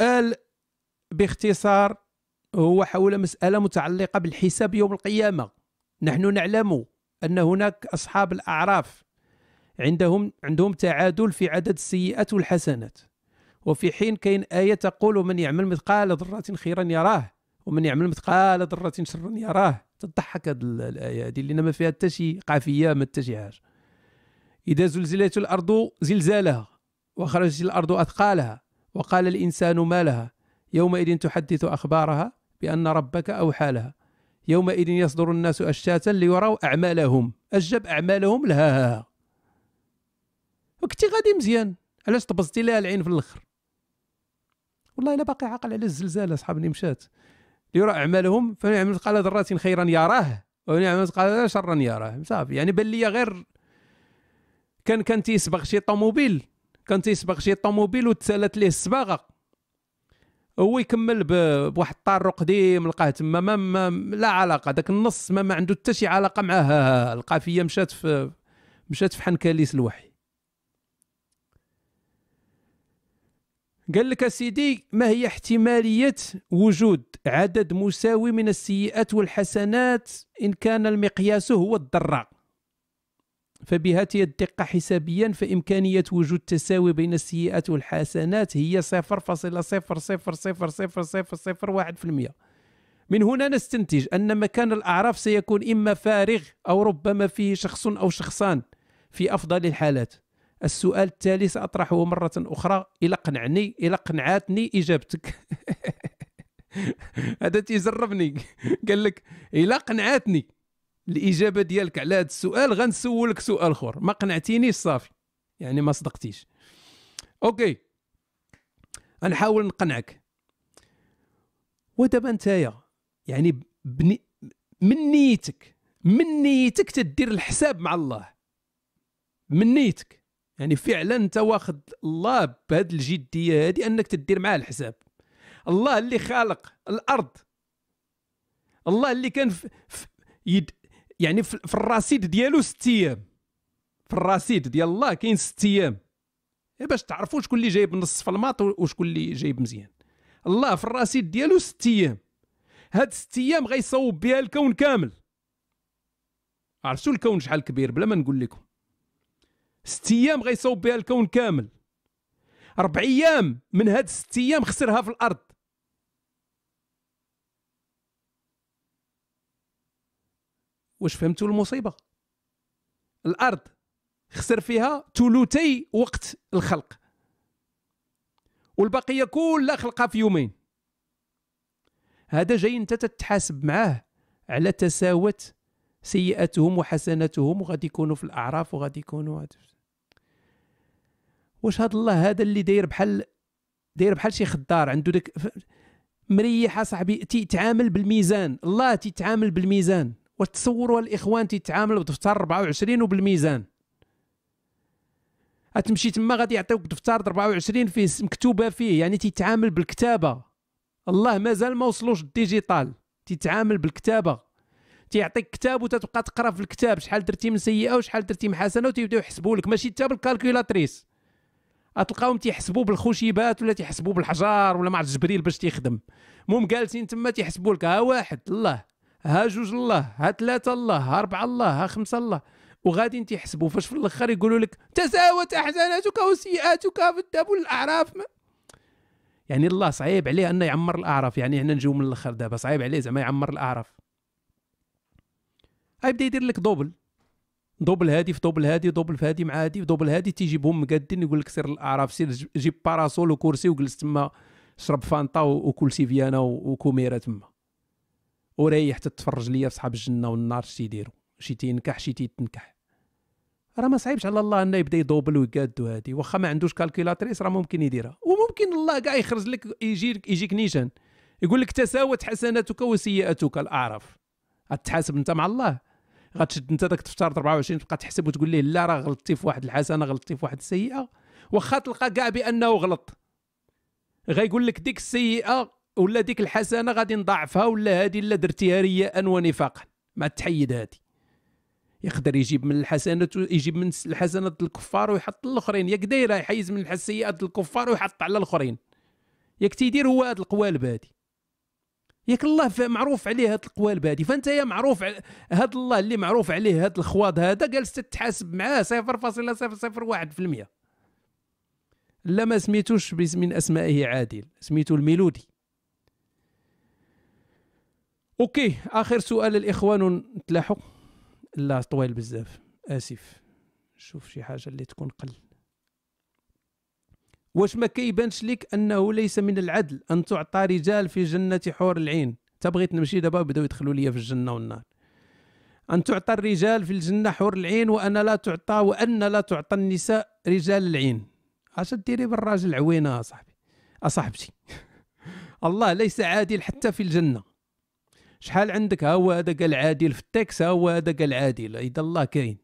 قال باختصار هو حول مسألة متعلقة بالحساب يوم القيامة نحن نعلم أن هناك أصحاب الأعراف عندهم عندهم تعادل في عدد السيئات والحسنات وفي حين كاين آية تقول من يعمل مثقال ذرة خيرا يراه ومن يعمل مثقال ذرة شرا يراه تضحك هذه الآية هذه لأن ما فيها حتى شي قافية ما حتى شي حاجة إذا زلزلت الأرض زلزالها وخرجت الأرض أثقالها وقال الإنسان ما لها يومئذ تحدث أخبارها بأن ربك أوحى لها يومئذ يصدر الناس أشتاتا ليروا أعمالهم أجب أعمالهم لها وكنتي غادي مزيان علاش طبزتي لها العين في الاخر والله الا باقي عاقل على الزلزال اصحابني مشات ليرى اعمالهم فمن مثقال ذره خيرا يراه ومن يعمل مثقال شرا يراه صافي يعني بان لي غير كان كان تيسبق شي طوموبيل كان تيسبق شي طوموبيل وتسالت ليه الصباغه هو يكمل بواحد الطارو قديم لقاه تما ما, ما لا علاقه داك النص ما, ما عنده حتى شي علاقه معاه القافيه مشات في مشات في حنكاليس الوحي قال لك سيدي ما هي احتمالية وجود عدد مساوي من السيئات والحسنات إن كان المقياس هو الضرة فبهذه الدقة حسابيا فإمكانية وجود تساوي بين السيئات والحسنات هي 0.0000001% من هنا نستنتج أن مكان الأعراف سيكون إما فارغ أو ربما فيه شخص أو شخصان في أفضل الحالات السؤال التالي سأطرحه مرة أخرى إلى قنعني إلى قنعاتني إجابتك هذا تيجربني قال لك إلى قنعاتني الاجابه ديالك على هذا السؤال غنسولك سؤال اخر ما قنعتينيش صافي يعني ما صدقتيش اوكي غنحاول نقنعك ودابا نتايا يعني بني من نيتك من نيتك تدير الحساب مع الله من نيتك يعني فعلا انت واخد الله بهاد الجديه هادي انك تدير معاه الحساب الله اللي خالق الارض الله اللي كان في يد يعني في الرصيد ديالو ست ايام في الرصيد ديال الله كاين ست ايام إيه، باش تعرفوا شكون اللي جايب نص في الماط وشكون اللي جايب مزيان الله في الرصيد ديالو ست ايام هاد ست ايام غيصوب بها الكون كامل عرفتوا الكون شحال كبير بلا ما نقول لكم ست ايام غيصوب بها الكون كامل ربع ايام من هاد ست ايام خسرها في الارض واش فهمتوا المصيبه الارض خسر فيها ثلثي وقت الخلق والبقيه كلها خلقها في يومين هذا جاي انت تتحاسب معاه على تساوت سيئاتهم وحسناتهم وغادي يكونوا في الاعراف وغادي يكونوا واش هاد الله هذا اللي داير بحال داير بحال شي خدار عنده داك مريح صاحبي تيتعامل بالميزان الله تيتعامل بالميزان وتصوروا الاخوان تيتعاملوا بدفتر 24 وبالميزان تمشي تما غادي يعطيوك دفتر 24 فيه مكتوبه فيه يعني تيتعامل بالكتابه الله مازال ما وصلوش الديجيتال تيتعامل بالكتابه تيعطيك كتاب وتتبقى تقرا في الكتاب شحال درتي من سيئه وشحال درتي من حسنه وتيبداو يحسبوا لك ماشي حتى بالكالكولاتريس غتلقاهم تيحسبوا بالخشيبات ولا تيحسبوا بالحجار ولا مع الجبريل باش تيخدم المهم جالسين تما تيحسبوا لك ها واحد الله ها جوج الله ها ثلاثه الله ها اربعه الله ها خمسه الله وغادي انت يحسبوا فاش في الاخر يقولوا لك تساوت احزاناتك وسيئاتك في الدب والاعراف يعني الله صعيب عليه انه يعمر الاعراف يعني احنا نجيو من الاخر دابا صعيب عليه زعما يعمر الاعراف غيبدا يدير لك دوبل دوبل هادي في دوبل هادي دوبل في هادي مع هادي في دوبل هادي تيجيبهم مقادين يقول لك سير الاعراف سير جيب باراسول وكرسي وجلس تما شرب فانطا وكل سيفيانا وكوميرا تما وريح تتفرج ليا في صحاب الجنه والنار شتي يديروا شتي ينكح شتي تنكح راه ما صعيبش على الله انه يبدا يدوبل ويقاد وهادي واخا ما عندوش كالكيلاتريس راه ممكن يديرها وممكن الله كاع يخرج لك يجي يجيك نيشان يقول لك تساوت حسناتك وسيئاتك الاعراف غتحاسب انت مع الله غتشد انت داك تفتر 24 تبقى تحسب وتقول ليه لا راه غلطتي في واحد الحسنه غلطتي في واحد السيئه واخا تلقى كاع بانه غلط غيقول لك ديك السيئه ولا ديك الحسنه غادي نضاعفها ولا هذه الا درتيها رياء ونفاقا ما تحيد هذه يقدر يجيب من الحسنات يجيب من الحسنات الكفار ويحط الاخرين ياك دايره يحيز من السيئات الكفار ويحط على الاخرين ياك تيدير هو هاد القوالب هادي ياك الله معروف عليه هاد القوالب هادي فانت يا معروف هاد الله اللي معروف عليه هاد الخواض هذا جالس تتحاسب معاه 0.001% لا ما سميتوش باسم من اسمائه عادل سميتو الميلودي اوكي اخر سؤال الاخوان نتلاحق لا طويل بزاف اسف شوف شي حاجه اللي تكون قل واش ما كيبانش لك انه ليس من العدل ان تعطى رجال في جنه حور العين تبغيت نمشي دابا بداو يدخلوا لي في الجنه والنار ان تعطى الرجال في الجنه حور العين وانا لا تعطى وان لا تعطى النساء رجال العين اش ديري بالراجل عوينه صاحبي اصاحبتي الله ليس عادل حتى في الجنه شحال عندك ها هو هذاك العادل في التكس ها هو هذاك العادل اذا الله كاين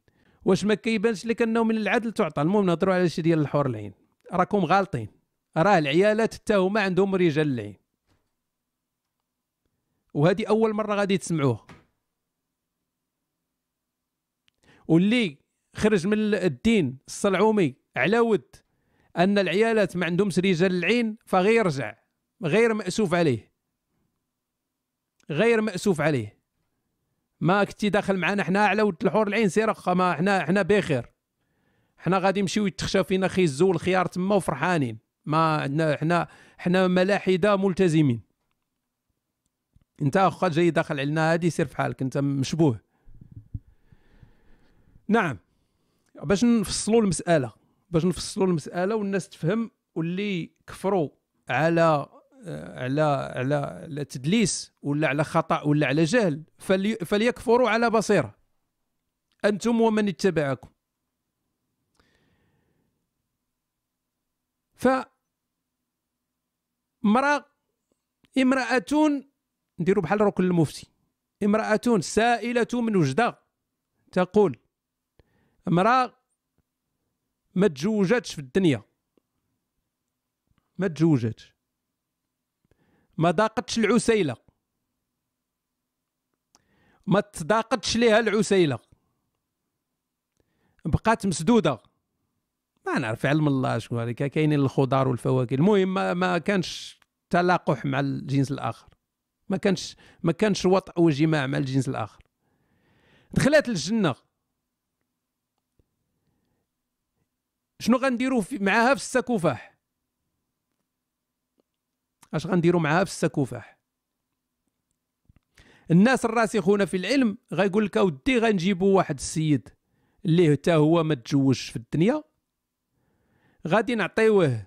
واش ما كيبانش لك انه من العدل تعطى المهم نهضروا على شي ديال الحور العين راكم غالطين راه العيالات حتى هما عندهم رجال العين وهذه اول مره غادي تسمعوها واللي خرج من الدين الصلعومي على ود ان العيالات ما عندهمش رجال العين فغير رجع غير ماسوف عليه غير مأسوف عليه ما كنتي داخل معنا حنا على ود الحور العين سير اخا ما حنا حنا بخير حنا غادي نمشيو يتخشى فينا خيزو والخيار تما وفرحانين ما عندنا حنا حنا ملاحده ملتزمين انت اخا جاي داخل علينا هادي سير فحالك انت مشبوه نعم باش نفصلوا المساله باش نفصلوا المساله والناس تفهم واللي كفروا على على على على تدليس ولا على خطا ولا على جهل فلي فليكفروا على بصيره انتم ومن اتبعكم ف امراه امراه نديروا بحال ركن المفتي امراه سائله من وجده تقول امراه ما تزوجاتش في الدنيا ما تزوجاتش ما ضاقتش العسيله ما تضاقتش ليها العسيله بقات مسدوده ما نعرف علم الله شكون هذيك كاينين الخضار والفواكه المهم ما, ما كانش تلاقح مع الجنس الاخر ما كانش ما كانش وطء وجماع مع الجنس الاخر دخلت الجنه شنو غنديروا معاها في السكوفاح اش غنديرو معاها في السكوفاح الناس الراسخون في العلم غيقول لك اودي غنجيبو واحد السيد اللي حتى هو ما تجوجش في الدنيا غادي نعطيوه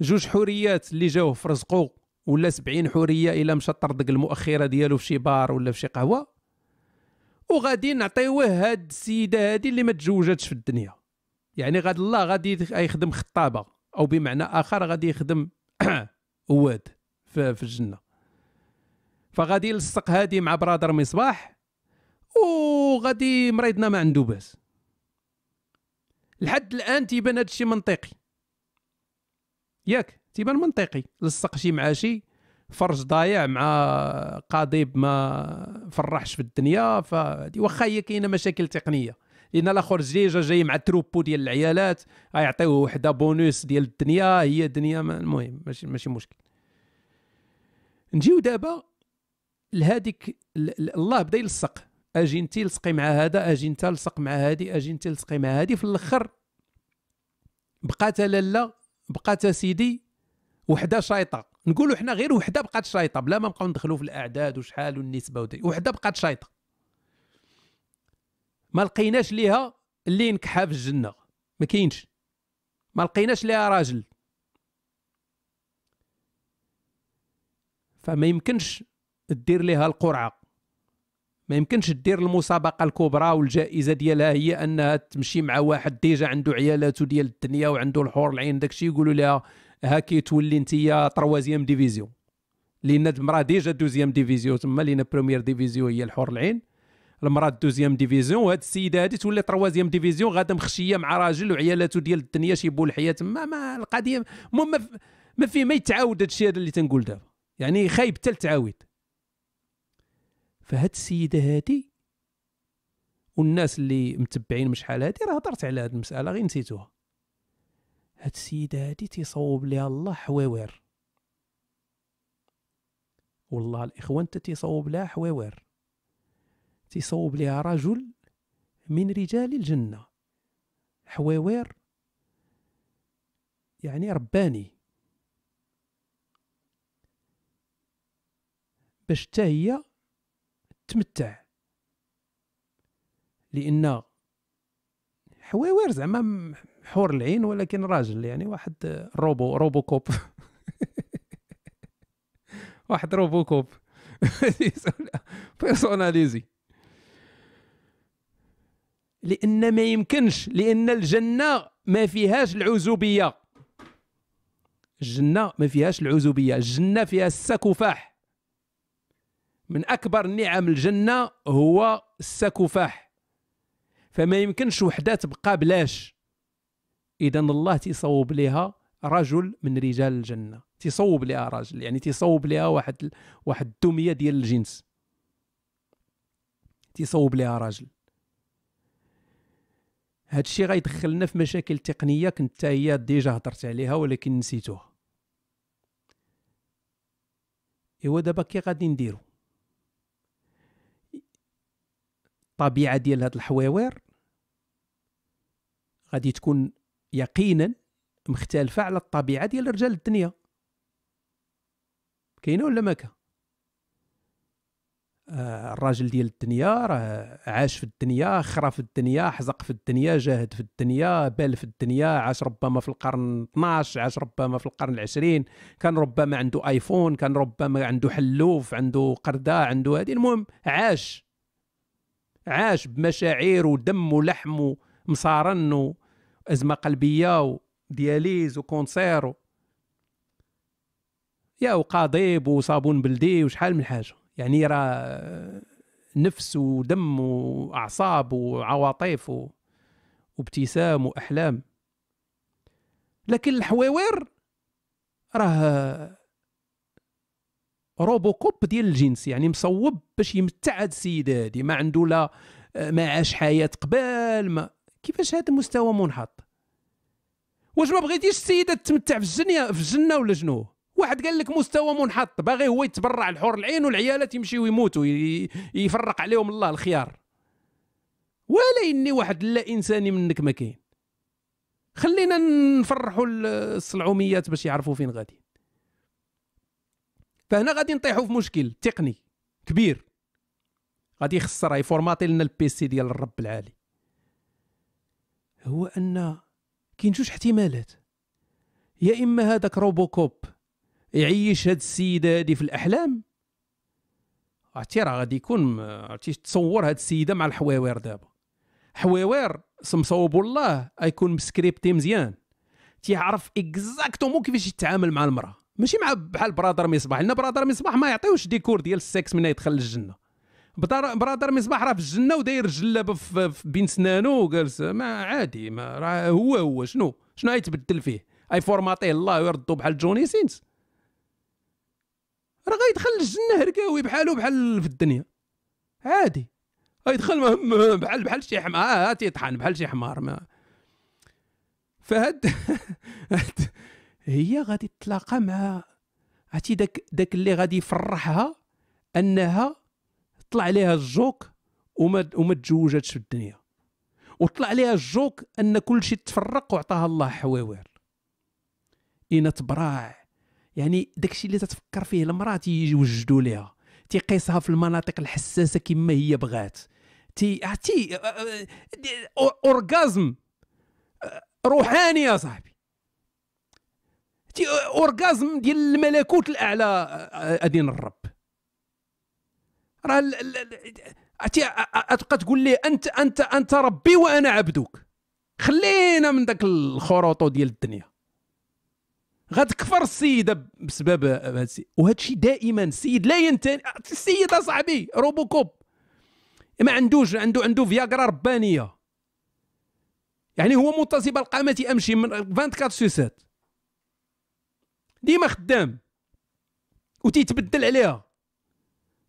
جوج حوريات اللي جاوه في رزقو ولا سبعين حورية إلا مشى طردق المؤخرة ديالو في شي بار ولا في شي قهوة وغادي نعطيوه هاد السيدة هادي اللي ما تجوجاتش في الدنيا يعني غاد الله غادي يخدم خطابة أو بمعنى آخر غادي يخدم واد في الجنه فغادي يلصق هادي مع برادر مصباح وغادي مريضنا ما عنده باس لحد الان تيبان هادشي منطقي ياك تيبان منطقي لصق شي مع شي فرج ضايع مع قضيب ما فرحش في الدنيا فهادي واخا هي كاينه مشاكل تقنيه لان الاخر جيجا جاي مع تروبو ديال العيالات غيعطيوه وحده بونوس ديال الدنيا هي دنيا المهم ماشي ماشي مشكل نجيو دابا لهذيك الله بدا يلصق اجي انت لصقي مع هذا اجي انت لصق مع هادي اجي انت لصقي مع هادي في الاخر بقات لالا بقات سيدي وحده شايطه نقولوا حنا غير وحده بقات شايطه بلا ما نبقاو ندخلوا في الاعداد وشحال والنسبه ودي وحده بقات شايطه ما لقيناش ليها اللي ينكحها في الجنه ما كاينش ما لقيناش ليها راجل فما يمكنش دير ليها القرعه ما يمكنش دير المسابقه الكبرى والجائزه ديالها هي انها تمشي مع واحد ديجا عنده عيالاته ديال الدنيا وعنده الحور العين داكشي يقولوا لها هاكي تولي انت تروازيام ديفيزيون لان المراه ديجا دوزيام ديفيزيون تما لان بروميير ديفيزيون هي الحور العين المراه دوزيام ديفيزيون وهاد السيده هادي تولي تروازيام ديفيزيون غادا مخشيه مع راجل وعيالاته ديال الدنيا شي بول حياه تما ما القضيه المهم ما في ما يتعاود هادشي هذا اللي تنقول دابا يعني خايب حتى التعاويد فهاد السيده هادي والناس اللي متبعين مش حال هادي راه هضرت على هاد المساله غير نسيتوها هاد السيده هادي تيصوب ليها الله حواوير والله الاخوان تا تيصوب لها حواوير تيصوب ليها رجل من رجال الجنه حواوير يعني رباني باش حتى هي تمتع لان حواوير زعما حور العين ولكن راجل يعني واحد روبو روبو كوب واحد روبو كوب بيرسوناليزي لان ما يمكنش لان الجنه ما فيهاش العزوبيه الجنه ما فيهاش العزوبيه الجنه فيها السكفاح من أكبر نعم الجنة هو السكفاح فما يمكنش وحدة تبقى بلاش إذا الله تيصوب لها رجل من رجال الجنة تيصوب لها راجل يعني تيصوب لها واحد واحد الدمية ديال الجنس تيصوب لها راجل هذا الشيء غيدخلنا في مشاكل تقنيه كنت هي ديجا هضرت عليها ولكن نسيتوها ايوا دابا كي غادي نديرو الطبيعه ديال هاد الحواوير غادي تكون يقينا مختلفه على الطبيعه ديال رجال الدنيا كاينه ولا ماكا آه، الراجل ديال الدنيا راه عاش في الدنيا خرا في الدنيا حزق في الدنيا جاهد في الدنيا بال في الدنيا عاش ربما في القرن 12 عاش ربما في القرن العشرين كان ربما عنده ايفون كان ربما عنده حلوف عنده قردة عنده هذه المهم عاش عاش بمشاعير ودم ولحم ومصارن وازمه قلبيه ودياليز وكونسير يا وقضيب وصابون بلدي وشحال من حاجه يعني راه نفس ودم واعصاب وعواطف وابتسام واحلام لكن الحواوير راه روبو كوب ديال الجنس يعني مصوب باش يمتع هاد السيده هادي ما عنده لا ما عاش حياه قبل ما كيفاش هذا المستوى منحط واش ما بغيتيش السيده تتمتع في الجنه في الجنه ولا شنو واحد قال لك مستوى منحط باغي هو يتبرع الحور العين والعيالات يمشيو يموتوا يفرق عليهم الله الخيار ولا اني واحد لا انساني منك ما كاين خلينا نفرحوا الصلعوميات باش يعرفوا فين غادي فهنا غادي نطيحوا في مشكل تقني كبير غادي يخسر يفورماطي لنا البي سي ديال الرب العالي هو ان كاين جوج احتمالات يا اما هذاك روبوكوب يعيش هاد السيدة هادي في الاحلام عرفتي راه غادي يكون عرفتي تصور هاد السيده مع الحواوير دابا حواوير سمصوب الله غيكون مسكريبتي مزيان تيعرف اكزاكتومون كيفاش يتعامل مع المراه ماشي مع بحال برادر مصباح لان برادر مصباح ما يعطيوش ديكور ديال السكس من يدخل للجنه برادر مصباح راه في الجنه وداير جلابه بين سنانو وجالس ما عادي ما راه هو هو شنو شنو غيتبدل فيه فورماتيه الله ويردو بحال جوني سينس راه غيدخل للجنه هركاوي بحالو بحال في الدنيا عادي غيدخل بحال بحال شي حمار آه، تيطحن بحال شي حمار ما فهاد هي غادي تتلاقى مع عرفتي داك داك اللي غادي يفرحها انها طلع عليها الجوك وما وما تزوجاتش في الدنيا وطلع عليها الجوك ان كل شيء تفرق وعطاها الله حواوير اين تبراع يعني داكشي اللي تتفكر فيه المراه تيوجدوا ليها تيقيسها في المناطق الحساسه كما هي بغات تي عرفتي اورغازم روحاني يا صاحبي اورغازم ديال الملكوت الاعلى ادين الرب راه تبقى تقول لي انت انت انت ربي وانا عبدك خلينا من داك الخروطو ديال الدنيا غتكفر السيده بسبب هادشي وهادشي دائما السيد لا ينتهي السيد صاحبي روبوكوب ما عندوش عنده عنده فياغرا ربانيه يعني هو متصل القامه امشي من 24 7 ديما خدام وتيتبدل عليها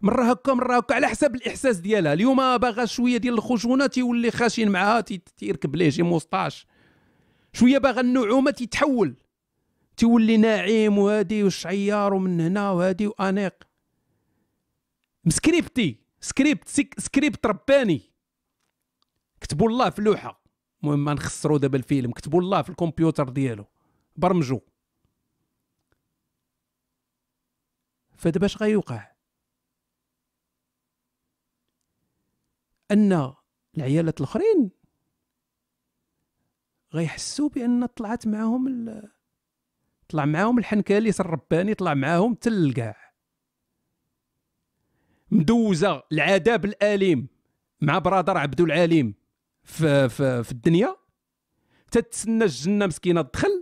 مره هكا مره هكا على حسب الاحساس ديالها اليوم باغا شويه ديال الخشونه تيولي خاشين معاها تيركب ليه شي موسطاش شويه باغا النعومه تيتحول تيولي ناعم وهادي وشعيار ومن هنا وهادي وانيق مسكريبتي سكريبت سك سكريبت رباني كتبوا الله في لوحه المهم ما نخسروا دابا الفيلم كتبوا الله في الكمبيوتر ديالو برمجوا فدابا اش غيوقع ان العيالات الاخرين غيحسوا بان طلعت معاهم ال... طلع معاهم الحنكاليس الرباني طلع معاهم تلقاع مدوزه العذاب الاليم مع برادر عبدو العليم في, في, في الدنيا تتسنى الجنه مسكينه تدخل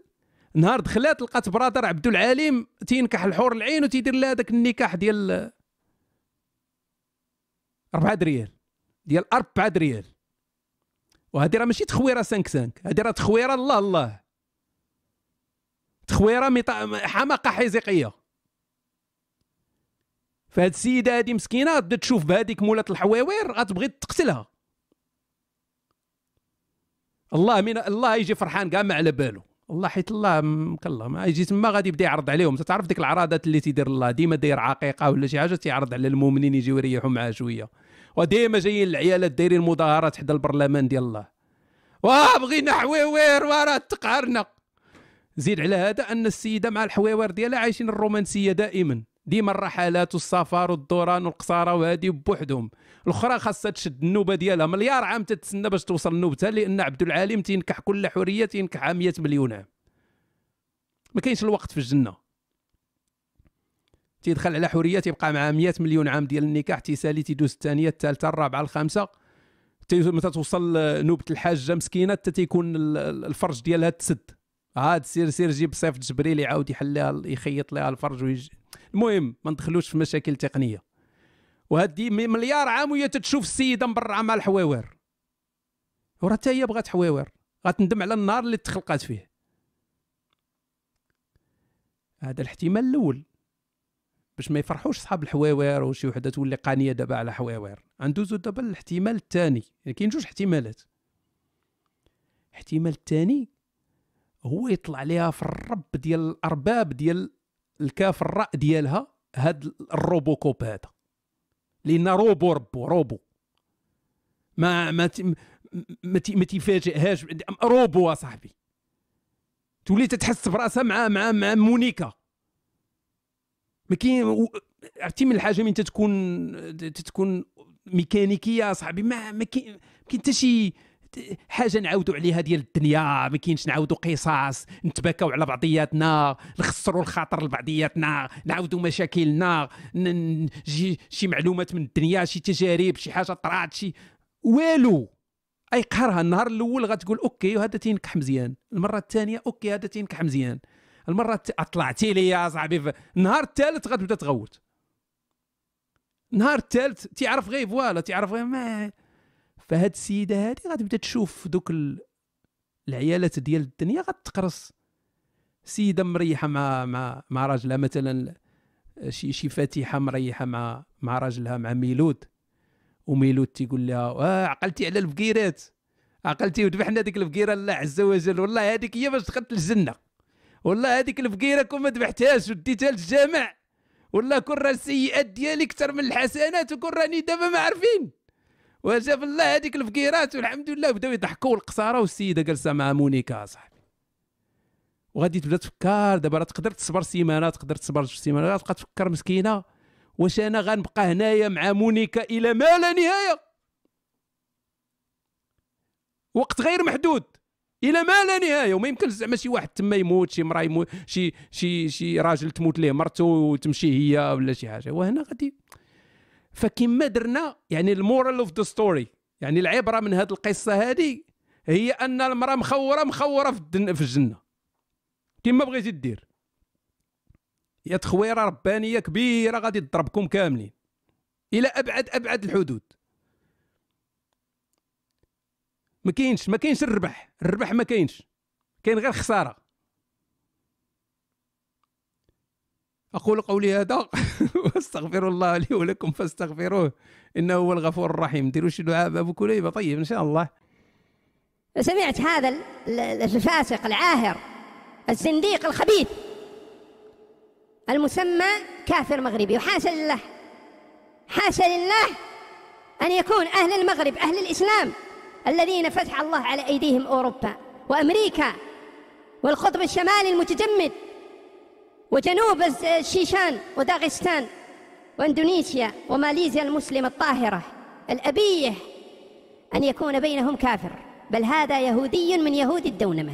نهار دخلات لقات برادر عبد العليم تينكح الحور العين وتيدير لها داك النكاح ديال 4 دريال ديال 4 دريال وهادي راه ماشي تخويره سانك سانك هادي راه تخويره الله الله تخويره مطا... حماقه حيزيقيه فهاد السيده هادي مسكينه غادي تشوف بهاديك مولات الحواوير غتبغي تقتلها الله من الله يجي فرحان كاع ما على بالو والله حيت الله الله ما يجي تما غادي يبدا يعرض عليهم تتعرف ديك العراضات اللي تيدير الله ديما داير عقيقه ولا شي حاجه تيعرض على المؤمنين يجيو يريحوا معاه شويه وديما جايين العيالات دايرين مظاهرات حدا البرلمان ديال الله واه بغينا حويوير وراه تقهرنا زيد على هذا ان السيده مع الحويوير ديالها عايشين الرومانسيه دائما ديما الرحلات والسفر والدوران والقصاره وهادي بوحدهم الاخرى خاصها تشد النوبه ديالها مليار عام تتسنى باش توصل نوبتها لان عبد العالم تينكح كل حريه تينكحها 100 مليون عام ما كاينش الوقت في الجنه تيدخل على حريه تيبقى معها 100 مليون عام ديال النكاح تيسالي تيدوز الثانيه الثالثه الرابعه الخامسه متى توصل نوبه الحاجه مسكينه حتى تيكون الفرج ديالها تسد عاد سير سير جيب صيف جبريل يعاود يحليها يخيط لها الفرج ويجي المهم ما ندخلوش في مشاكل تقنيه وهادي مليار عام وهي تتشوف السيده مبرعه مع الحواور وراه حتى هي بغات حواور غتندم على النهار اللي تخلقات فيه هذا الاحتمال الاول باش ما يفرحوش صحاب الحواوير وشي وحده تولي قانيه دابا على حواوير غندوزو دابا للاحتمال الثاني يعني كاين جوج احتمالات الاحتمال الثاني هو يطلع ليها في الرب ديال الارباب ديال الكاف الراء ديالها هاد الروبوكوب هذا لان روبو ربو روبو ما ما ما تيفاجئهاش روبو اصاحبي تولي تتحس براسها مع مع مع مونيكا ما كاين عرفتي من الحاجه من تتكون تتكون ميكانيكيه اصاحبي ما ما كاين حتى شي حاجه نعاودوا عليها ديال الدنيا ما كاينش نعاودوا قصص نتباكاو على بعضياتنا نخسروا الخاطر لبعضياتنا نعاودوا مشاكلنا شي معلومات من الدنيا شي تجارب شي حاجه طرات شي والو ايقهرها النهار الاول غتقول اوكي وهذا تينكح مزيان المره الثانيه اوكي هذا تينكح مزيان المره الت... اطلعتي لي يا صاحبي النهار الثالث غتبدا تغوت النهار الثالث تيعرف غير فوالا تيعرف غير ما فهاد السيده هادي غتبدا تشوف دوك العيالات ديال الدنيا غتقرص سيده مريحه مع مع مع راجلها مثلا شي شي فاتحه مريحه مع مع راجلها مع ميلود وميلود تيقول لها آه عقلتي على البقيرات عقلتي وذبحنا ديك البقيره الله عز وجل والله هذيك هي باش دخلت الجنه والله هذيك البقيره كون ما ذبحتهاش وديتها للجامع والله كون راه السيئات ديالي اكثر من الحسنات وكون راني دابا ما عارفين وجاب الله هذيك الفقيرات والحمد لله بداو يضحكوا القصاره والسيده جالسه مع مونيكا صاحبي وغادي تبدا تفكر دابا راه تقدر تصبر سيمانه تقدر تصبر جوج سيمانه تبقى تفكر مسكينه واش انا غنبقى هنايا مع مونيكا الى ما لا نهايه وقت غير محدود الى ما لا نهايه وما يمكن زعما شي واحد تما يموت شي مراه يموت شي شي شي راجل تموت ليه مرته وتمشي هي ولا شي حاجه وهنا غادي فكما درنا يعني المورال اوف ذا ستوري يعني العبره من هذه القصه هذه هي ان المراه مخوره مخوره في, في الجنه كما بغيتي دير يا تخويره ربانيه كبيره غادي تضربكم كاملين الى ابعد ابعد الحدود ما كاينش ما كاينش الربح الربح ما كاينش كاين غير خساره أقول قولي هذا وأستغفر الله لي ولكم فاستغفروه إنه هو الغفور الرحيم ديروا شي دعاء بأبو كليبة طيب إن شاء الله سمعت هذا الفاسق العاهر الزنديق الخبيث المسمى كافر مغربي وحاشا لله حاشا لله أن يكون أهل المغرب أهل الإسلام الذين فتح الله على أيديهم أوروبا وأمريكا والقطب الشمالي المتجمد وجنوب الشيشان وداغستان واندونيسيا وماليزيا المسلمة الطاهرة الأبيه أن يكون بينهم كافر بل هذا يهودي من يهود الدونمة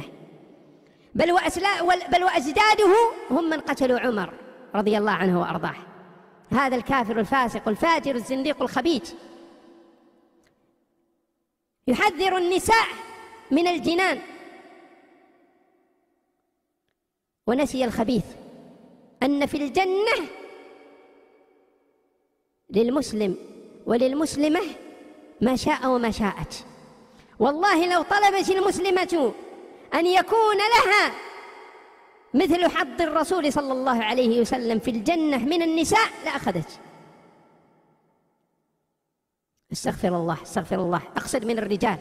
بل, وأسلا بل وأزداده هم من قتلوا عمر رضي الله عنه وأرضاه هذا الكافر الفاسق الفاجر الزنديق الخبيث يحذر النساء من الجنان ونسي الخبيث أن في الجنة للمسلم وللمسلمة ما شاء وما شاءت والله لو طلبت المسلمة أن يكون لها مثل حظ الرسول صلى الله عليه وسلم في الجنة من النساء لأخذت استغفر الله استغفر الله أقصد من الرجال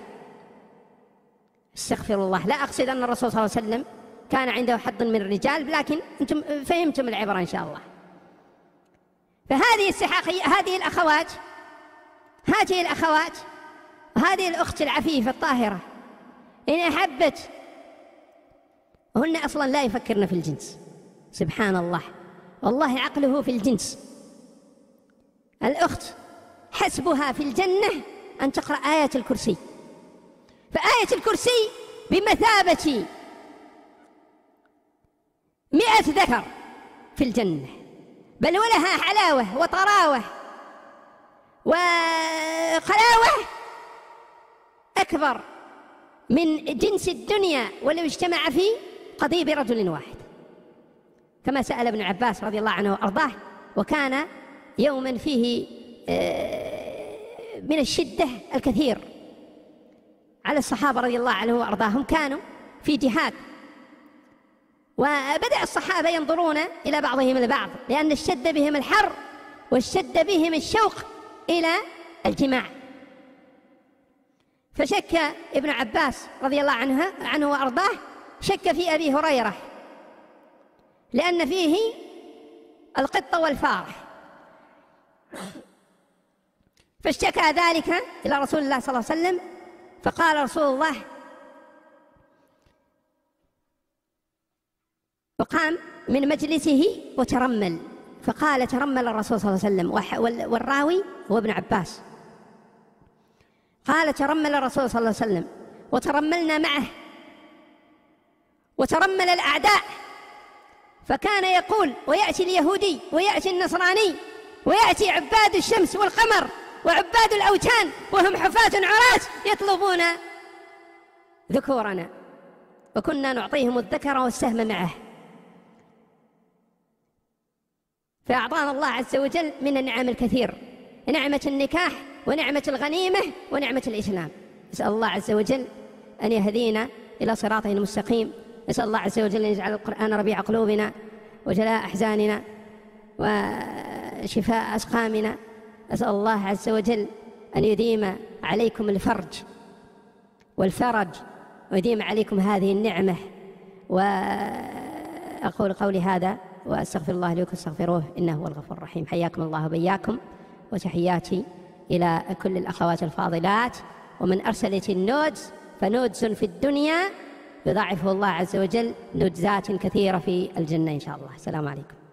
استغفر الله لا أقصد أن الرسول صلى الله عليه وسلم كان عنده حظ من الرجال لكن انتم فهمتم العبره ان شاء الله فهذه السحاقيه هذه الاخوات هذه الاخوات هذه الاخت العفيفه الطاهره ان احبت هن اصلا لا يفكرن في الجنس سبحان الله والله عقله في الجنس الاخت حسبها في الجنه ان تقرا ايه الكرسي فايه الكرسي بمثابه مئة ذكر في الجنة بل ولها حلاوة وطراوة وخلاوة أكبر من جنس الدنيا ولو اجتمع في قضيب رجل واحد كما سأل ابن عباس رضي الله عنه وأرضاه وكان يوما فيه آه، من الشدة الكثير على الصحابة رضي الله عنه وأرضاهم كانوا في جهاد وبدأ الصحابة ينظرون إلى بعضهم البعض لأن اشتد بهم الحر واشتد بهم الشوق إلى الجماع فشك ابن عباس رضي الله عنه, عنه وأرضاه شك في أبي هريرة لأن فيه القطة والفارح فاشتكى ذلك إلى رسول الله صلى الله عليه وسلم فقال رسول الله وقام من مجلسه وترمل فقال ترمل الرسول صلى الله عليه وسلم والراوي هو ابن عباس قال ترمل الرسول صلى الله عليه وسلم وترملنا معه وترمل الأعداء فكان يقول ويأتي اليهودي ويأتي النصراني ويأتي عباد الشمس والقمر وعباد الأوتان وهم حفاة عراة يطلبون ذكورنا وكنا نعطيهم الذكر والسهم معه فأعطانا الله عز وجل من النعم الكثير نعمة النكاح ونعمة الغنيمة ونعمة الإسلام نسأل الله عز وجل أن يهدينا إلى صراطه المستقيم نسأل الله عز وجل أن يجعل القرآن ربيع قلوبنا وجلاء أحزاننا وشفاء أسقامنا نسأل الله عز وجل أن يديم عليكم الفرج والفرج ويديم عليكم هذه النعمة وأقول قولي هذا وأستغفر الله ولكم استغفروه إنه هو الغفور الرحيم حياكم الله وبياكم وتحياتي إلى كل الأخوات الفاضلات ومن أرسلت النودز فنودز في الدنيا يضاعفه الله عز وجل نودزات كثيرة في الجنة إن شاء الله السلام عليكم